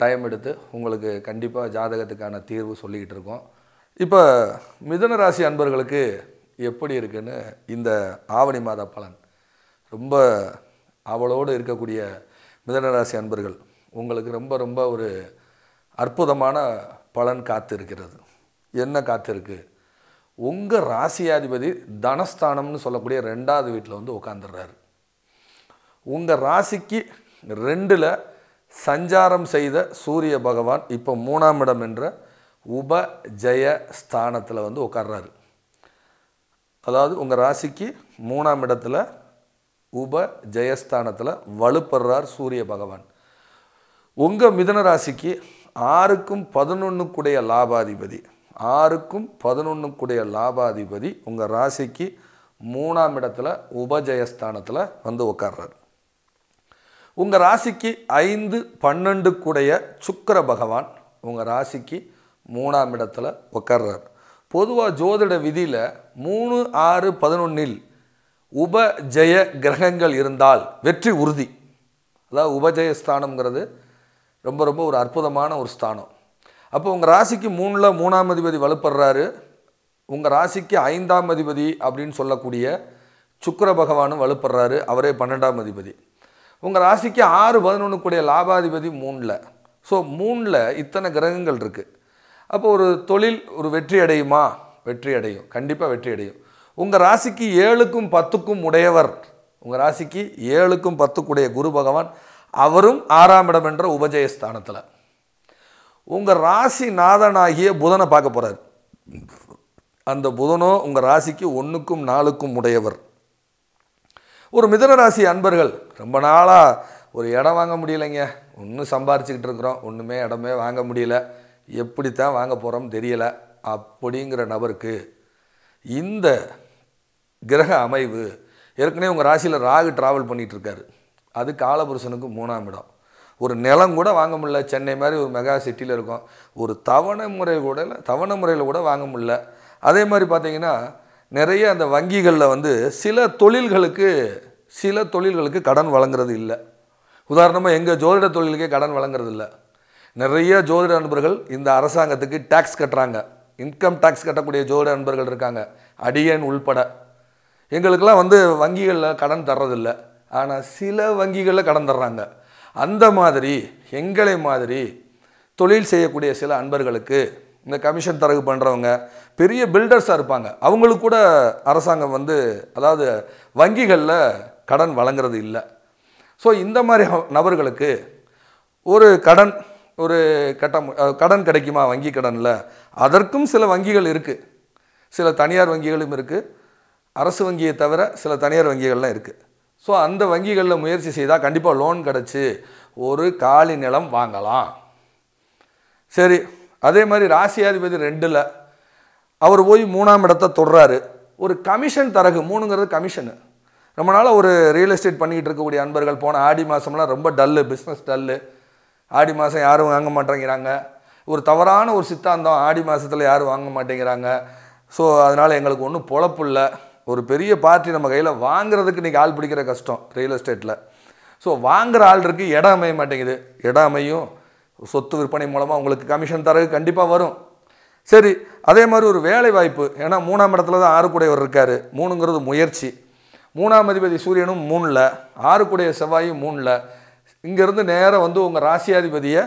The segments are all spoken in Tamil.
டைம் எடுத்து உங்களுக்கு கண்டிப்பாக ஜாதகத்துக்கான தீர்வு சொல்லிக்கிட்டு இருக்கோம் இப்போ மிதன ராசி அன்பர்களுக்கு எப்படி இருக்குன்னு இந்த ஆவணி மாத பலன் ரொம்ப அவளோடு இருக்கக்கூடிய மிதன ராசி அன்பர்கள் உங்களுக்கு ரொம்ப ரொம்ப ஒரு அற்புதமான பலன் காத்து இருக்கிறது என்ன காத்திருக்கு உங்கள் ராசியாதிபதி தனஸ்தானம்னு சொல்லக்கூடிய ரெண்டாவது வீட்டில் வந்து உட்காந்துடுறாரு உங்கள் ராசிக்கு ரெண்டில் சஞ்சாரம் செய்த சூரிய பகவான் இப்போ மூணாம் இடம் என்ற உப ஜெய ஸ்தானத்தில் வந்து உட்கார்றாரு அதாவது உங்கள் ராசிக்கு மூணாம் இடத்துல உப ஜெயஸ்தானத்தில் வலுப்படுறார் சூரிய பகவான் உங்கள் மிதன ராசிக்கு ஆறுக்கும் பதினொன்றுக்குடைய லாபாதிபதி ஆறுக்கும் பதினொன்றுக்குடைய லாபாதிபதி உங்கள் ராசிக்கு மூணாம் இடத்துல உபஜயஸ்தானத்தில் வந்து உட்கார்றாரு உங்கள் ராசிக்கு ஐந்து பன்னெண்டு கூடைய சுக்கர பகவான் உங்கள் ராசிக்கு மூணாம் இடத்துல உக்கர்றார் பொதுவாக ஜோதிட விதியில் மூணு ஆறு பதினொன்றில் உபஜய கிரகங்கள் இருந்தால் வெற்றி உறுதி அதாவது உபஜய ஸ்தானம்ங்கிறது ரொம்ப ரொம்ப ஒரு அற்புதமான ஒரு ஸ்தானம் அப்போ உங்கள் ராசிக்கு மூணில் மூணாம் அதிபதி வலுப்படுறாரு உங்கள் ராசிக்கு ஐந்தாம் அதிபதி அப்படின்னு சொல்லக்கூடிய சுக்கர பகவானும் வலுப்படுறாரு அவரே பன்னெண்டாம் அதிபதி உங்கள் ராசிக்கு ஆறு பதினொன்று கூடிய லாபாதிபதி மூணில் ஸோ மூணில் இத்தனை கிரகங்கள் இருக்குது அப்போ ஒரு தொழில் ஒரு வெற்றி அடையுமா வெற்றி அடையும் கண்டிப்பாக வெற்றி அடையும் உங்கள் ராசிக்கு ஏழுக்கும் பத்துக்கும் உடையவர் உங்கள் ராசிக்கு ஏழுக்கும் பத்துக்குடைய குரு பகவான் அவரும் ஆறாம் இடம் என்ற உபஜயஸ்தானத்தில் உங்கள் ராசி நாதனாகிய புதனை பார்க்க போகிறார் அந்த புதனோ உங்கள் ராசிக்கு ஒன்றுக்கும் நாலுக்கும் உடையவர் ஒரு மிதனராசி அன்பர்கள் ரொம்ப நாளாக ஒரு இடம் வாங்க முடியலைங்க ஒன்றும் சம்பாரிச்சுக்கிட்டு இருக்கிறோம் ஒன்றுமே இடமே வாங்க முடியல எப்படித்தான் வாங்க போகிறோம் தெரியலை அப்படிங்கிற நபருக்கு இந்த கிரக அமைவு ஏற்கனவே உங்கள் ராசியில் ராகு ட்ராவல் பண்ணிகிட்ருக்காரு அது காலபுருஷனுக்கு மூணாம் இடம் ஒரு நிலம் கூட வாங்க முடில சென்னை மாதிரி ஒரு மெகா சிட்டியில் இருக்கும் ஒரு தவணை முறை கூட தவணை முறையில் கூட வாங்க முடில அதே மாதிரி பார்த்திங்கன்னா நிறைய அந்த வங்கிகளில் வந்து சில தொழில்களுக்கு சில தொழில்களுக்கு கடன் வழங்குறது இல்லை உதாரணமாக எங்கள் ஜோதிட தொழிலுக்கே கடன் வழங்குறது இல்லை நிறைய ஜோதிட நண்பர்கள் இந்த அரசாங்கத்துக்கு டேக்ஸ் கட்டுறாங்க இன்கம் டேக்ஸ் கட்டக்கூடிய ஜோதிட நண்பர்கள் இருக்காங்க அடியன் உள்பட எங்களுக்கெல்லாம் வந்து வங்கிகளில் கடன் தர்றதில்லை ஆனால் சில வங்கிகளில் கடன் தர்றாங்க அந்த மாதிரி எங்களை மாதிரி தொழில் செய்யக்கூடிய சில அன்பர்களுக்கு இந்த கமிஷன் தரகு பண்ணுறவங்க பெரிய பில்டர்ஸாக இருப்பாங்க அவங்களுக்கு கூட அரசாங்கம் வந்து அதாவது வங்கிகளில் கடன் வழங்குறது இல்லை ஸோ இந்த மாதிரி நபர்களுக்கு ஒரு கடன் ஒரு கட்டம் கடன் கிடைக்குமா வங்கி கடனில் அதற்கும் சில வங்கிகள் இருக்குது சில தனியார் வங்கிகளும் இருக்குது அரசு வங்கியை தவிர சில தனியார் வங்கிகள்லாம் இருக்குது ஸோ அந்த வங்கிகளில் முயற்சி செய்தால் கண்டிப்பாக லோன் கிடச்சி ஒரு காலி நிலம் வாங்கலாம் சரி அதே மாதிரி ராசியாதிபதி ரெண்டில் அவர் போய் மூணாம் இடத்த தொடுறாரு ஒரு கமிஷன் தரகு மூணுங்கிறது கமிஷனு ரொம்ப நாளாக ஒரு ரியல் எஸ்டேட் பண்ணிக்கிட்டு இருக்கக்கூடிய அன்பர்கள் போன ஆடி மாதம்லாம் ரொம்ப டல்லு பிஸ்னஸ் டல்லு ஆடி மாதம் யாரும் வாங்க மாட்டேங்கிறாங்க ஒரு தவறான ஒரு சித்தாந்தம் ஆடி மாதத்தில் யாரும் வாங்க மாட்டேங்கிறாங்க ஸோ அதனால் எங்களுக்கு ஒன்றும் பொழப்பு இல்லை ஒரு பெரிய பார்ட்டி நம்ம கையில் வாங்குறதுக்கு இன்றைக்கி ஆள் பிடிக்கிற கஷ்டம் ரியல் எஸ்டேட்டில் ஸோ வாங்குகிற ஆள் இருக்குது இடம் அமைய மாட்டேங்குது இடம் அமையும் சொத்து விற்பனை மூலமாக உங்களுக்கு கமிஷன் தரவு கண்டிப்பாக வரும் சரி அதே மாதிரி ஒரு வேலை வாய்ப்பு ஏன்னா மூணாம் இடத்துல தான் ஆறுக்குடையவர் இருக்கார் மூணுங்கிறது முயற்சி மூணாம் அதிபதி சூரியனும் மூணில் ஆறுக்குடைய செவ்வாயும் மூணில் இங்கேருந்து நேராக வந்து உங்கள் ராசியாதிபதியை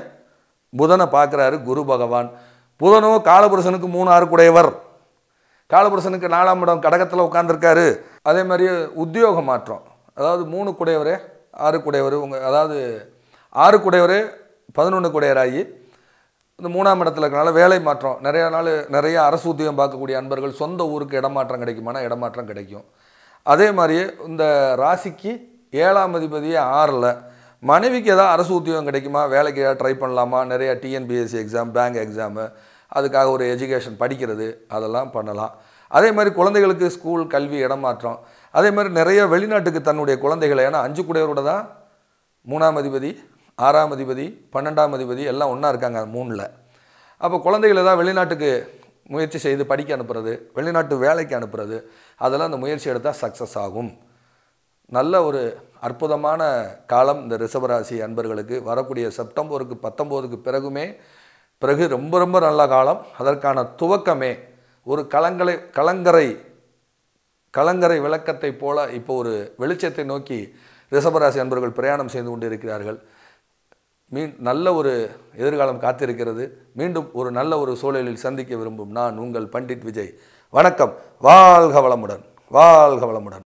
புதனை பார்க்குறாரு குரு பகவான் புதனோ காலபுருஷனுக்கு மூணு ஆறுக்குடையவர் காலபுருஷனுக்கு நாலாம் இடம் கடகத்தில் உட்காந்துருக்காரு அதே மாதிரி உத்தியோக மாற்றம் அதாவது மூணு குடையவரே ஆறு குடையவர் உங்கள் அதாவது ஆறு குடையவரே பதினொன்று குடையராகி இந்த மூணாம் இடத்துல இருக்கிறனால வேலை மாற்றம் நிறையா நாள் நிறைய அரசு உத்தியோகம் பார்க்கக்கூடிய அன்பர்கள் சொந்த ஊருக்கு இடமாற்றம் கிடைக்குமானா இடமாற்றம் கிடைக்கும் அதே மாதிரியே இந்த ராசிக்கு ஏழாம் அதிபதியே ஆறில் மனைவிக்கு ஏதாவது அரசு உத்தியோகம் கிடைக்குமா வேலைக்கு ஏதாவது ட்ரை பண்ணலாமா நிறையா டிஎன்பிஎஸ்சி எக்ஸாம் பேங்க் எக்ஸாமு அதுக்காக ஒரு எஜுகேஷன் படிக்கிறது அதெல்லாம் பண்ணலாம் அதே மாதிரி குழந்தைகளுக்கு ஸ்கூல் கல்வி இடமாற்றம் அதே மாதிரி நிறைய வெளிநாட்டுக்கு தன்னுடைய குழந்தைகளை ஏன்னா அஞ்சு கூடையவரோட தான் மூணாம் அதிபதி ஆறாம் அதிபதி பன்னெண்டாம் அதிபதி எல்லாம் ஒன்றா இருக்காங்க மூணில் அப்போ குழந்தைகள் ஏதாவது வெளிநாட்டுக்கு முயற்சி செய்து படிக்க அனுப்புறது வெளிநாட்டு வேலைக்கு அனுப்புறது அதெல்லாம் அந்த முயற்சி எடுத்தால் சக்ஸஸ் ஆகும் நல்ல ஒரு அற்புதமான காலம் இந்த ரிஷபராசி அன்பர்களுக்கு வரக்கூடிய செப்டம்பருக்கு பத்தொம்போதுக்கு பிறகுமே பிறகு ரொம்ப ரொம்ப நல்ல காலம் அதற்கான துவக்கமே ஒரு கலங்கரை கலங்கரை கலங்கரை விளக்கத்தை போல இப்போ ஒரு வெளிச்சத்தை நோக்கி ரிஷபராசி அன்பர்கள் பிரயாணம் செய்து கொண்டிருக்கிறார்கள் மீன் நல்ல ஒரு எதிர்காலம் காத்திருக்கிறது மீண்டும் ஒரு நல்ல ஒரு சூழலில் சந்திக்க விரும்பும் நான் உங்கள் பண்டிட் விஜய் வணக்கம் வாழ்க வளமுடன் வாழ்க வளமுடன்